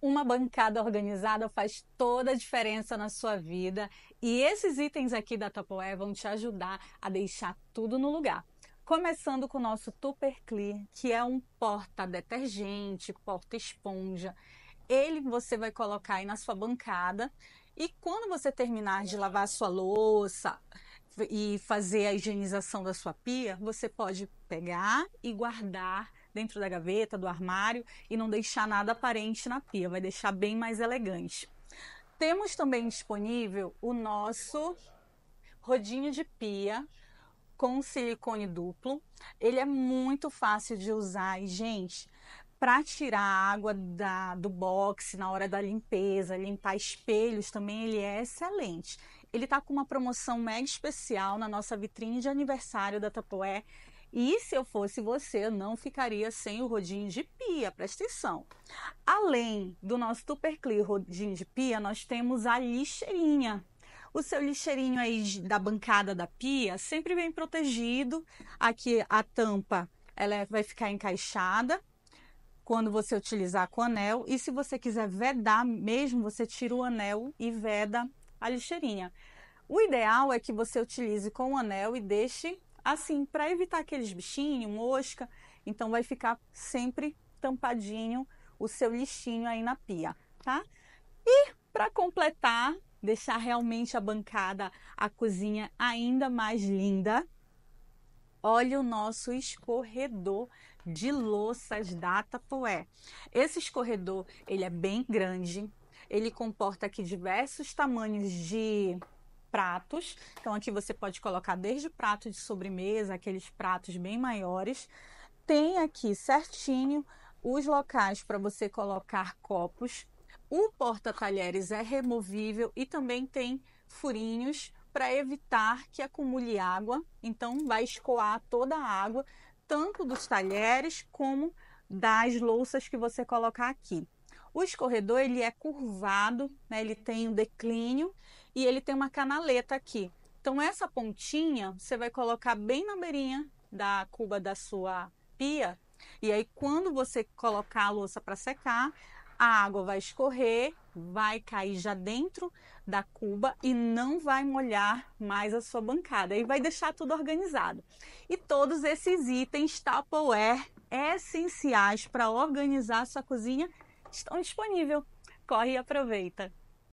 uma bancada organizada faz toda a diferença na sua vida e esses itens aqui da Tupperware vão te ajudar a deixar tudo no lugar. Começando com o nosso Tupper Clear, que é um porta-detergente, porta-esponja. Ele você vai colocar aí na sua bancada e quando você terminar de lavar a sua louça e fazer a higienização da sua pia, você pode pegar e guardar dentro da gaveta, do armário e não deixar nada aparente na pia, vai deixar bem mais elegante. Temos também disponível o nosso rodinho de pia com silicone duplo. Ele é muito fácil de usar e, gente, para tirar a água da, do box na hora da limpeza, limpar espelhos também, ele é excelente. Ele está com uma promoção mega especial na nossa vitrine de aniversário da Tupperware e se eu fosse você, não ficaria sem o rodinho de pia, presta atenção. Além do nosso Super Clear rodinho de pia, nós temos a lixeirinha. O seu lixeirinho aí da bancada da pia, sempre vem protegido. Aqui a tampa, ela é, vai ficar encaixada quando você utilizar com anel. E se você quiser vedar mesmo, você tira o anel e veda a lixeirinha. O ideal é que você utilize com o anel e deixe Assim, para evitar aqueles bichinhos, mosca, então vai ficar sempre tampadinho o seu lixinho aí na pia, tá? E para completar, deixar realmente a bancada, a cozinha ainda mais linda, olha o nosso escorredor de louças da Tapoé Esse escorredor, ele é bem grande, ele comporta aqui diversos tamanhos de pratos. Então aqui você pode colocar desde prato de sobremesa, aqueles pratos bem maiores. Tem aqui certinho os locais para você colocar copos. O porta-talheres é removível e também tem furinhos para evitar que acumule água. Então vai escoar toda a água, tanto dos talheres como das louças que você colocar aqui. O escorredor ele é curvado, né? ele tem um declínio e ele tem uma canaleta aqui. Então essa pontinha você vai colocar bem na beirinha da cuba da sua pia e aí quando você colocar a louça para secar, a água vai escorrer, vai cair já dentro da cuba e não vai molhar mais a sua bancada e vai deixar tudo organizado. E todos esses itens Tupperware essenciais para organizar a sua cozinha estão disponíveis. Corre e aproveita!